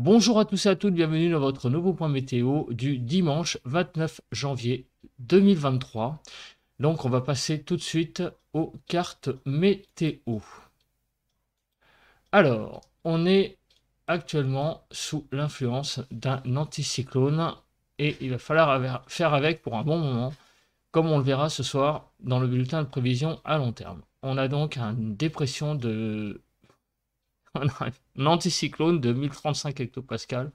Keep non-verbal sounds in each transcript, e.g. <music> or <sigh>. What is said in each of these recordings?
Bonjour à tous et à toutes, bienvenue dans votre nouveau point météo du dimanche 29 janvier 2023. Donc on va passer tout de suite aux cartes météo. Alors, on est actuellement sous l'influence d'un anticyclone et il va falloir faire avec pour un bon moment, comme on le verra ce soir dans le bulletin de prévision à long terme. On a donc une dépression de <laughs> un anticyclone de 1035 hectopascal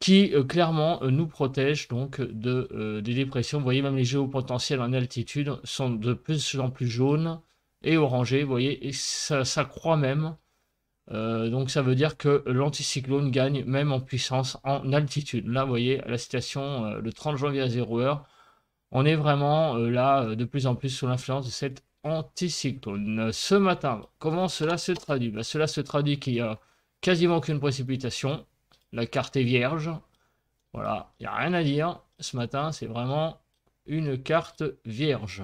qui euh, clairement euh, nous protège donc de, euh, des dépressions. Vous voyez, même les géopotentiels en altitude sont de plus en plus jaunes et orangés. Vous voyez, et ça, ça croît même. donc ça veut dire que l'anticyclone gagne même en puissance en altitude. Là, vous voyez, la citation le 30 janvier à 0 heure, on est vraiment là de plus en plus sous l'influence de cette anticyclone. Euh, ce matin, comment cela se traduit ben, Cela se traduit qu'il n'y a quasiment aucune précipitation. La carte est vierge. Voilà, il n'y a rien à dire. Ce matin, c'est vraiment une carte vierge.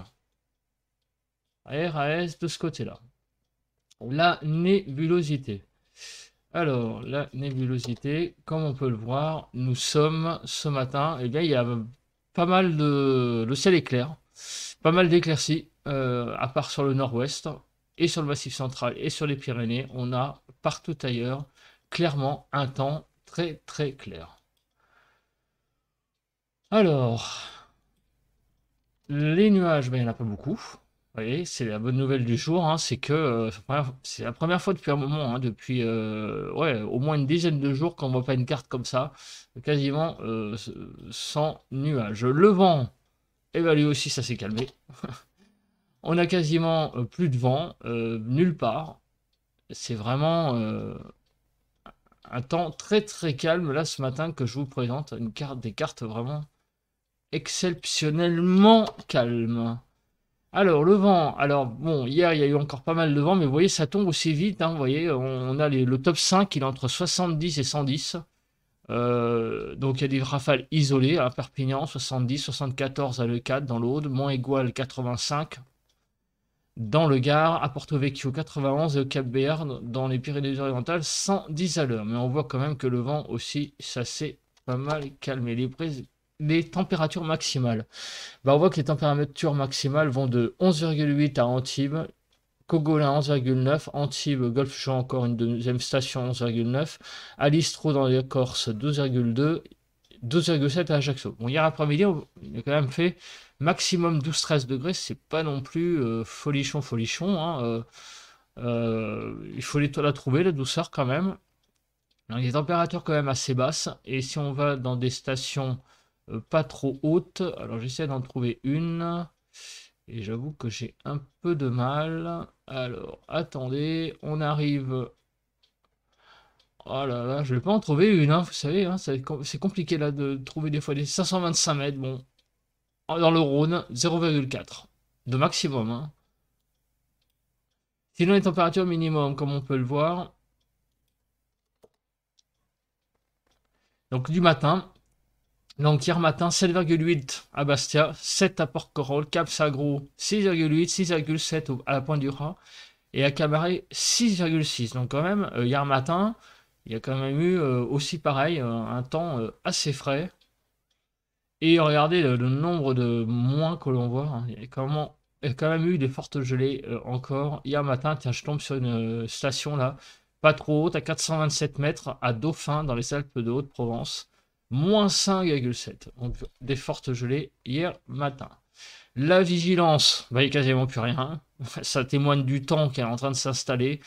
RAS de ce côté-là. La nébulosité. Alors, la nébulosité, comme on peut le voir, nous sommes ce matin, eh bien, il y a pas mal de... Le ciel est clair, pas mal d'éclaircies. Euh, à part sur le nord-ouest, et sur le massif central, et sur les Pyrénées, on a partout ailleurs clairement un temps très très clair. Alors, les nuages, ben, il n'y en a pas beaucoup. Vous voyez, c'est la bonne nouvelle du jour, hein, c'est que euh, c'est la première fois depuis un moment, hein, depuis euh, au moins une dizaine de jours qu'on ne voit pas une carte comme ça, quasiment sans nuages. Le vent, et lui aussi, ça s'est calmé. <laughs> On a quasiment euh, plus de vent, euh, nulle part. C'est vraiment euh, un temps très très calme là ce matin que je vous présente. Une carte, des cartes vraiment exceptionnellement calmes. Alors le vent, alors bon, hier il y a eu encore pas mal de vent, mais vous voyez ça tombe aussi vite. Hein. vous voyez, on, a le top 5, il est entre 70 et 110. donc il y a des rafales isolées à hein, Perpignan, 70, 74 à Le 4 dans l'Aude, Mont-Égual 85, dans le Gard, à Porto Vecchio 91 et au Cap Béarn dans les Pyrénées-Orientales 110 à l'heure. Mais on voit quand même que le vent aussi, ça s'est pas mal calmé. Les, températures maximales. Bah, on voit que les températures maximales vont de 11,8 à Antibes, Cogolin 11,9, Antibes, Golf Jean encore une deuxième station 11,9, Alistro dans les Corses 12,2, 2,7 à Ajaccio. Bon, hier après-midi, il a quand même fait maximum 12-13 degrés, c'est pas non plus euh, folichon, folichon. Hein, euh, euh, il faut les, la trouver, la douceur quand même. les températures quand même assez basses. Et si on va dans des stations pas trop hautes, alors j'essaie d'en trouver une. Et j'avoue que j'ai un peu de mal. Alors, attendez, on arrive Oh là là, je vais pas en trouver une, hein, vous savez, hein, c'est compliqué là de trouver des fois des 525 mètres, bon. Oh, dans le Rhône, 0,4 de maximum. Hein. Sinon les températures minimum, comme on peut le voir. Donc du matin, donc hier matin, 7,8 à Bastia, 7 à Porquerolles, Cap Sagro, 6,8, 6,7 à la Pointe du Rat, et à Cabaret, 6,6. Donc quand même, euh, hier matin, il y a quand même eu euh, aussi pareil euh, un temps euh, assez frais. Et regardez le, nombre de moins que l'on voit. Hein. Il, y a quand même, eu des fortes gelées encore. Hier matin, tiens, je tombe sur une station là, pas trop haute, à 427 mètres, à Dauphin, dans les Alpes de Haute-Provence. Moins 5,7. Donc des fortes gelées hier matin. La vigilance, bah, il n'y a quasiment plus rien. <laughs> Ça témoigne du temps qui est en train de s'installer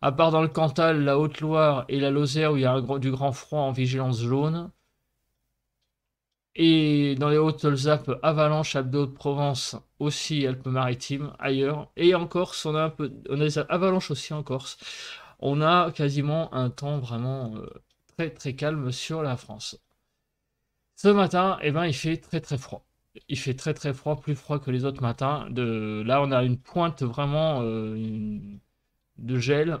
à part dans le Cantal, la Haute-Loire et la Lozère où il y a du grand froid en vigilance jaune. Et dans les Hautes-Alpes, avalanche, Alpes de provence aussi, Alpes-Maritimes, ailleurs. Et en Corse, on a un peu, on a des avalanches aussi en Corse. On a quasiment un temps vraiment euh, très très calme sur la France. Ce matin, eh ben, il fait très très froid. Il fait très très froid, plus froid que les autres matins. De... Là, on a une pointe vraiment, euh, de gel,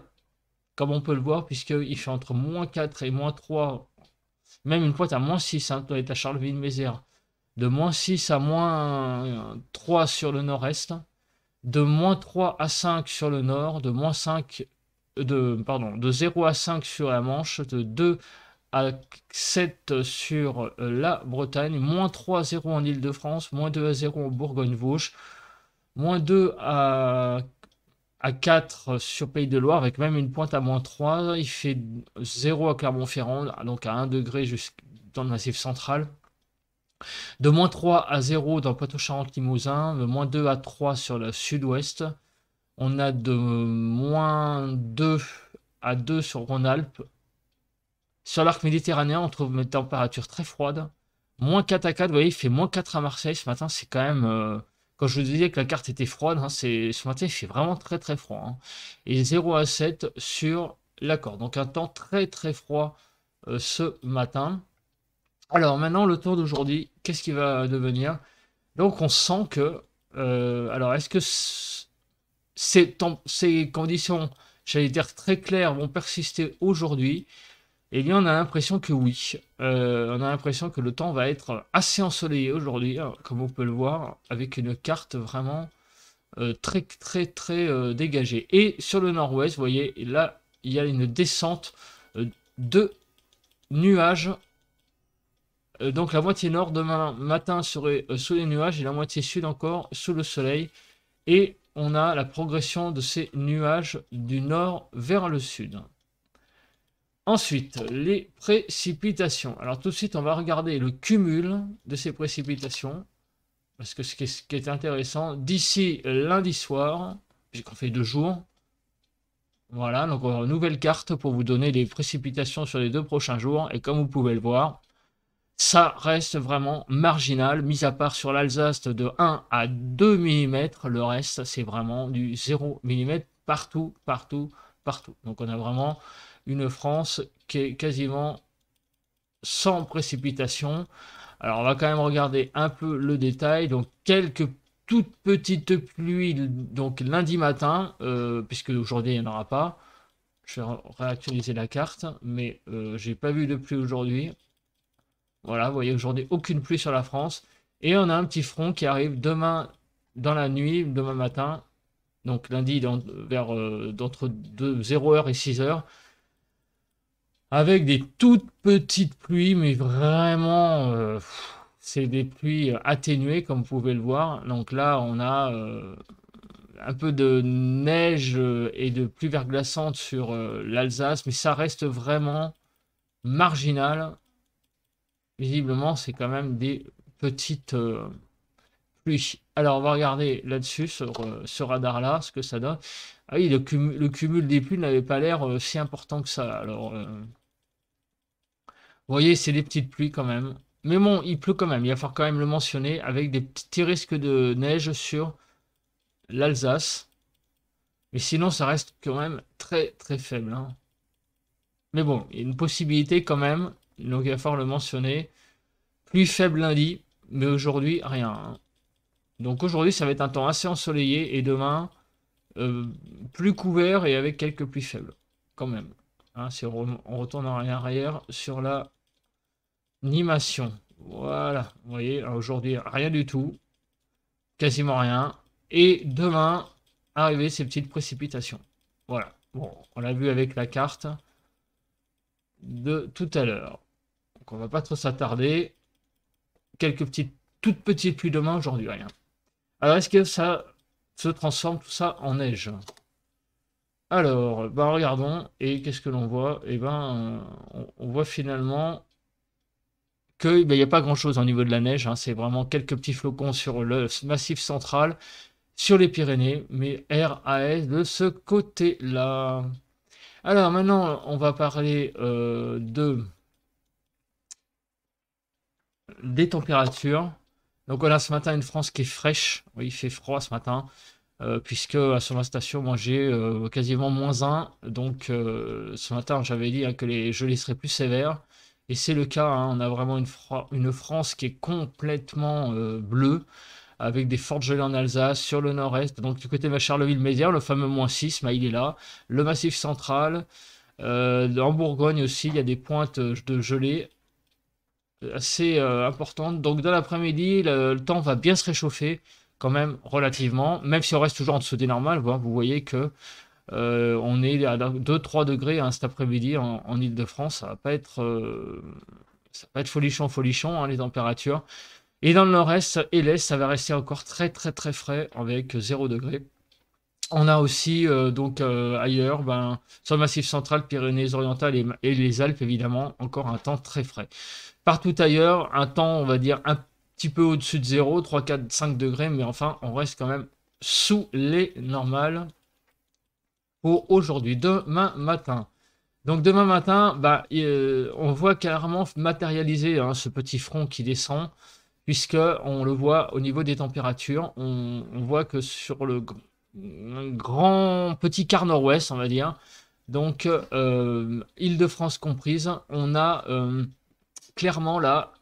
comme on peut le voir, puisqu'il fait entre moins 4 et moins 3. Même une fois, à moins 6, hein, toi, à charleville mézère De moins 6 à moins 3 sur le nord-est. De moins 3 à 5 sur le nord. De moins 5. De, pardon, de 0 à 5 sur la Manche. De 2 à 7 sur la Bretagne, moins 3 à 0 en Ile-de-France, moins 2 à 0 en bourgogne vauche moins 2 à à 4 sur Pays de Loire avec même une pointe à moins 3. Il fait 0 à Clermont-Ferrand, donc à 1 degré dans le massif central. De moins 3 à 0 dans poitou charente limousin de moins 2 à 3 sur le sud-ouest. On a de moins 2 à 2 sur Rhône-Alpes. Sur l'arc méditerranéen, on trouve des températures très froides. Moins 4 à 4, vous voyez, il fait moins 4 à Marseille ce matin, c'est quand même. Euh, quand je vous disais que la carte était froide, hein, c'est ce matin, il fait vraiment très très froid. Hein. Et 0 à 7 sur l'accord. Donc un temps très très froid euh, ce matin. Alors maintenant, le tour d'aujourd'hui, qu'est-ce qui va devenir Donc on sent que... Euh, alors est-ce que ces conditions, j'allais dire très claires, vont persister aujourd'hui et eh bien, on a l'impression que oui. Euh, on a l'impression que le temps va être assez ensoleillé aujourd'hui, hein, comme on peut le voir, avec une carte vraiment euh, très, très, très euh, dégagée. Et sur le nord-ouest, vous voyez, là, il y a une descente de nuages. donc, la moitié nord demain matin serait sous les nuages et la moitié sud encore sous le soleil. Et on a la progression de ces nuages du nord vers le sud. Ensuite, les précipitations. Alors tout de suite, on va regarder le cumul de ces précipitations. Parce que ce qui est, intéressant, d'ici lundi soir, puisqu'on fait deux jours, voilà, donc on a une nouvelle carte pour vous donner les précipitations sur les deux prochains jours. Et comme vous pouvez le voir, ça reste vraiment marginal, mis à part sur l'Alsace de 1 à 2 mm. Le reste, c'est vraiment du 0 mm partout, partout, partout. Donc on a vraiment une France qui est quasiment sans précipitation. Alors on va quand même regarder un peu le détail. Donc quelques toutes petites pluies donc lundi matin, euh, puisque aujourd'hui il n'y en aura pas. Je vais réactualiser la carte, mais je euh, j'ai pas vu de pluie aujourd'hui. Voilà, vous voyez aujourd'hui aucune pluie sur la France. Et on a un petit front qui arrive demain dans la nuit, demain matin. Donc lundi vers 0h euh, et 6h avec des toutes petites pluies, mais vraiment, euh, c'est des pluies euh, atténuées, comme vous pouvez le voir. Donc là, on a euh, un peu de neige et de pluie verglaçante sur l'Alsace, mais ça reste vraiment marginal. Visiblement, c'est quand même des petites... Alors, on va regarder là-dessus, sur euh, ce radar-là, ce que ça donne. Ah oui, le, cumul, des pluies n'avait pas l'air euh, si important que ça. Alors, euh, vous voyez, c'est des petites pluies quand même. Mais bon, il pleut quand même, il va falloir quand même le mentionner, avec des petits risques de neige sur l'Alsace. Mais sinon, ça reste quand même très très faible. Hein. Mais bon, il y a une possibilité quand même, donc il va falloir le mentionner. Plus faible lundi, mais aujourd'hui, rien. Hein. Donc aujourd'hui, ça va être un temps assez ensoleillé et demain, euh, plus couvert et avec quelques pluies faibles, quand même. Hein, si on, retourne en arrière sur la Voilà, vous voyez, aujourd'hui, rien du tout, quasiment rien. Et demain, arriver ces petites précipitations. Voilà, bon, on l'a vu avec la carte de tout à l'heure. Donc on va pas trop s'attarder. Quelques petites, toutes petites pluies demain, aujourd'hui rien. Alors, est-ce que ça se transforme tout ça en neige Alors, ben, regardons, et qu'est-ce que l'on voit Eh ben, on, voit finalement qu'il ben, n'y a pas grand-chose au niveau de la neige. Hein. C'est vraiment quelques petits flocons sur le massif central, sur les Pyrénées, mais RAS de ce côté-là. Alors maintenant, on va parler euh, de des températures. Donc voilà ce matin une France qui est fraîche. Oui, il fait froid ce matin. Euh, puisque sur la station, moi j'ai euh, quasiment moins 1. Donc euh, ce matin, j'avais dit hein, que les gelées seraient plus sévères. Et c'est le cas. Hein. on a vraiment une, France qui est complètement bleue, avec des fortes gelées en Alsace, sur le nord-est. Donc du côté de Charleville-Mézières, le fameux moins 6, bah, il est là. Le massif central. en Bourgogne aussi, il y a des pointes de gelée assez euh, importante. Donc dans l'après-midi, le, temps va bien se réchauffer quand même relativement, même si on reste toujours en dessous des normales, vous voyez que euh, on est à 2-3 degrés hein, cet après-midi en, Ile-de-France. Ça va pas être, euh, ça va pas être folichon, folichon, hein, les températures. Et dans le nord-est et l'est, ça va rester encore très, très, très frais avec 0 degrés. On a aussi, donc, ailleurs, ben, sur le massif central, Pyrénées-Orientales et les Alpes, évidemment, encore un temps très frais. Partout ailleurs, un temps, on va dire, un petit peu au-dessus de 0, 3, 4, 5 degrés, mais enfin, on reste quand même sous les normales pour aujourd'hui, demain matin. Donc demain matin, bah, euh, on voit clairement matérialiser hein, ce petit front qui descend, puisque on le voit au niveau des températures, on, voit que sur le grand petit quart nord-ouest, on va dire, donc euh, Île-de-France comprise, on a euh, clairement là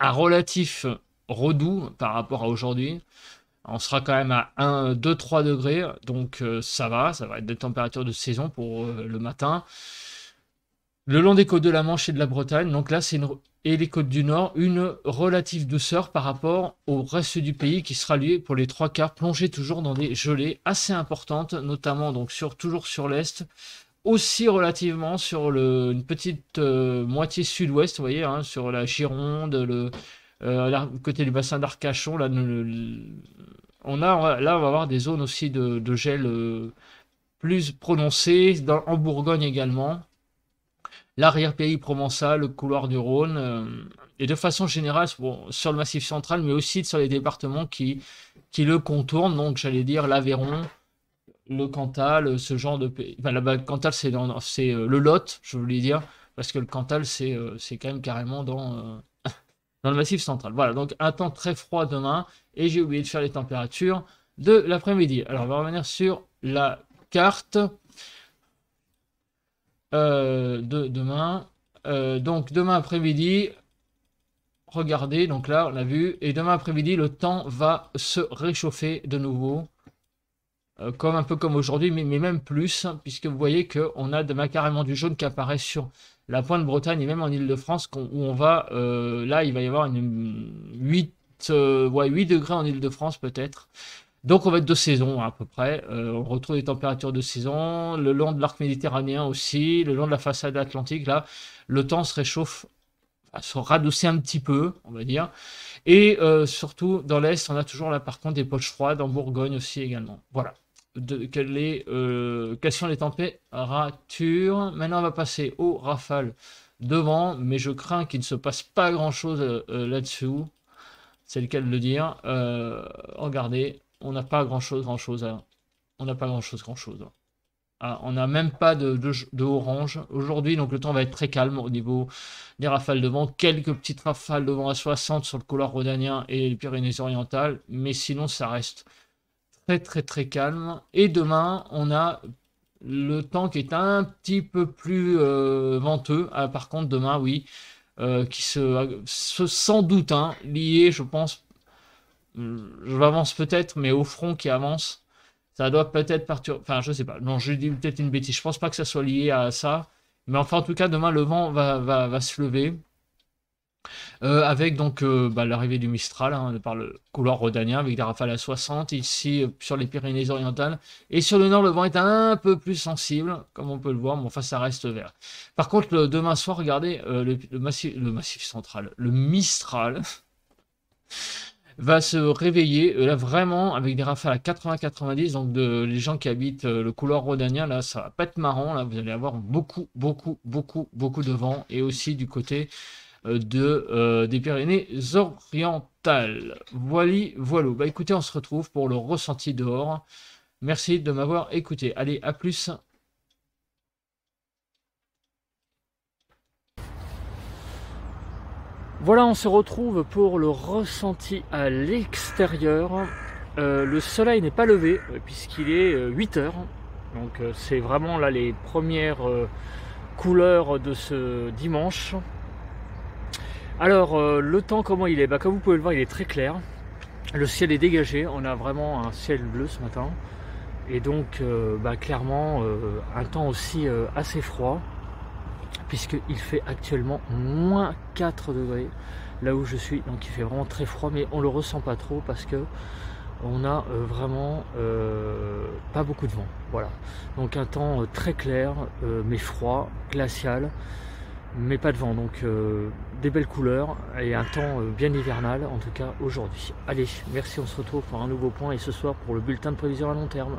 un relatif redoux par rapport à aujourd'hui. On sera quand même à 1, 2, 3 degrés, donc euh, ça va, ça va être des températures de saison pour euh, le matin. Le long des côtes de la Manche et de la Bretagne, donc là c'est une... et les côtes du Nord, une relative douceur par rapport au reste du pays qui sera lui pour les trois quarts plongé toujours dans des gelées assez importantes, notamment donc sur toujours sur l'est, aussi relativement sur le, une petite euh, moitié sud-ouest, voyez, hein, sur la Gironde, le euh, côté du bassin d'Arcachon. Là, on a, là, on va avoir des zones aussi de, gel euh, plus prononcées, en Bourgogne également. L'arrière-pays provençal, le couloir du Rhône, et de façon générale sur le Massif central, mais aussi sur les départements qui, qui le contournent, donc j'allais dire l'Aveyron, le Cantal, ce genre de pays. Enfin, là-bas, le Cantal, c'est, dans, c'est euh, le Lot, je voulais dire, parce que le Cantal, c'est, euh, c'est quand même carrément dans, euh, <laughs> dans le Massif central. Voilà, donc un temps très froid demain, et j'ai oublié de faire les températures de l'après-midi. Alors, on va revenir sur la carte de demain. donc, demain après-midi, regardez, donc là, on l'a vu, et demain après-midi, le temps va se réchauffer de nouveau. Euh, comme un peu comme aujourd'hui, mais, même plus, hein, puisque vous voyez qu'on a de, carrément du jaune qui apparaît sur la pointe de Bretagne et même en Ile-de-France, où on va, euh, là, il va y avoir une 8, euh, 8 degrés en Ile-de-France peut-être. Donc on va être de saison à peu près. Euh, on retrouve des températures de saison, le long de l'arc méditerranéen aussi, le long de la façade atlantique. Là, le temps se réchauffe, se radoucit un petit peu, on va dire. Et surtout, dans l'Est, on a toujours là par contre des poches froides, en Bourgogne aussi également. Voilà de, quelle euh, les euh, températures. Maintenant, on va passer aux rafales devant, mais je crains qu'il ne se passe pas grand-chose euh, euh, là-dessous. C'est le cas de le dire. regardez, on n'a pas grand-chose, grand-chose. On n'a pas grand-chose, grand-chose. Ah, on n'a même pas de, orange aujourd'hui, donc le temps va être très calme au niveau des rafales de vent. Quelques petites rafales de vent à 60 sur le couloir rhodanien et les Pyrénées-Orientales, mais sinon ça reste très très calme. Et demain, on a le temps qui est un petit peu plus euh, venteux. Ah, par contre, demain, oui, euh, qui se, se, sans doute hein, lié, je pense. Je m'avance peut-être, mais au front qui avance, ça doit peut-être partir. Enfin, je sais pas. Non, je dis peut-être une bêtise. Je pense pas que ça soit lié à ça. Mais enfin, en tout cas, demain, le vent va, va se lever. Euh, avec donc euh, bah, l'arrivée du Mistral hein, par le couloir rhodanien avec des rafales à 60 ici euh, sur les Pyrénées-Orientales et sur le nord le vent est un peu plus sensible comme on peut le voir mais enfin ça reste vert. Par contre demain soir regardez le, massif, le massif central, le Mistral <laughs> va se réveiller là vraiment avec des rafales à 80-90 donc les gens qui habitent le couloir rhodanien là ça va pas être marrant là vous allez avoir beaucoup beaucoup beaucoup beaucoup de vent et aussi du côté euh, euh, des Pyrénées orientales. Voilà, voilà. Bah écoutez, on se retrouve pour le ressenti dehors. Merci de m'avoir écouté. Allez, à plus. Voilà, on se retrouve pour le ressenti à l'extérieur. Euh, le soleil n'est pas levé puisqu'il est 8 heures. Donc c'est vraiment là les premières couleurs de ce dimanche. Alors, euh, le temps, comment il est bah, Comme vous pouvez le voir, il est très clair. Le ciel est dégagé. On a vraiment un ciel bleu ce matin. Et donc, euh, bah, clairement, euh, un temps aussi assez froid. Puisqu'il fait actuellement moins 4 degrés là où je suis. Donc, il fait vraiment très froid. Mais on ne le ressent pas trop parce que on a vraiment pas beaucoup de vent. Voilà. Donc, un temps très clair, mais froid, glacial mais pas de vent. Donc euh, des belles couleurs et un temps euh, bien hivernal, en tout cas aujourd'hui. Allez, merci, on se retrouve pour un nouveau point et ce soir pour le bulletin de prévision à long terme.